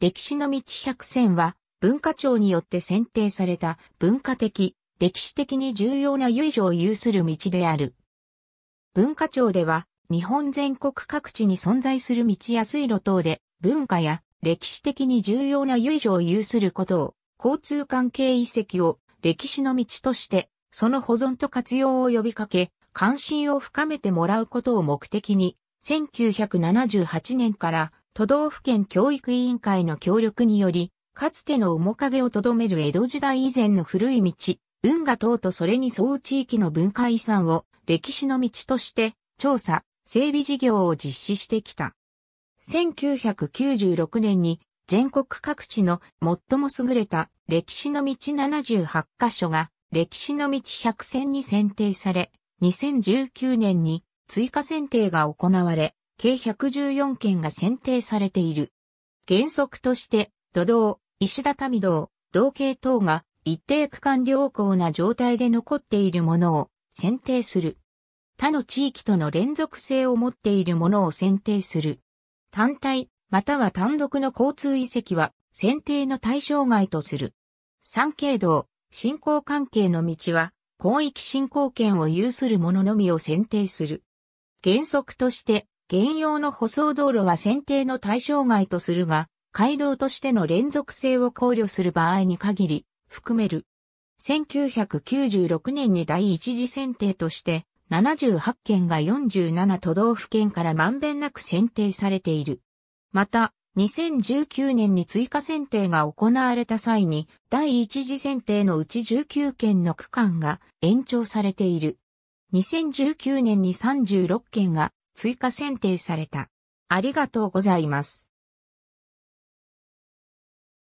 歴史の道百選は、文化庁によって選定された文化的、歴史的に重要な由緒を有する道である。文化庁では、日本全国各地に存在する道や水路等で、文化や歴史的に重要な由緒を有することを、交通関係遺跡を歴史の道として、その保存と活用を呼びかけ、関心を深めてもらうことを目的に、1978年から都道府県教育委員会の協力により、かつての面影をとどめる江戸時代以前の古い道、運河等とそれに沿う地域の文化遺産を歴史の道として調査、整備事業を実施してきた。1996年に全国各地の最も優れた歴史の道78カ所が歴史の道100選に選定され、2019年に追加選定が行われ、計114件が選定されている。原則として、土道、石畳道、道系等が一定区間良好な状態で残っているものを選定する。他の地域との連続性を持っているものを選定する。単体、または単独の交通遺跡は選定の対象外とする。三景道、進行関係の道は、広域進行権を有するもののみを選定する。原則として、現用の舗装道路は選定の対象外とするが、街道としての連続性を考慮する場合に限り、含める。1996年に第一次選定として、78件が47都道府県からまんべんなく選定されている。また、2019年に追加選定が行われた際に、第一次選定のうち19件の区間が延長されている。2019年に36件が追加選定された。ありがとうございます。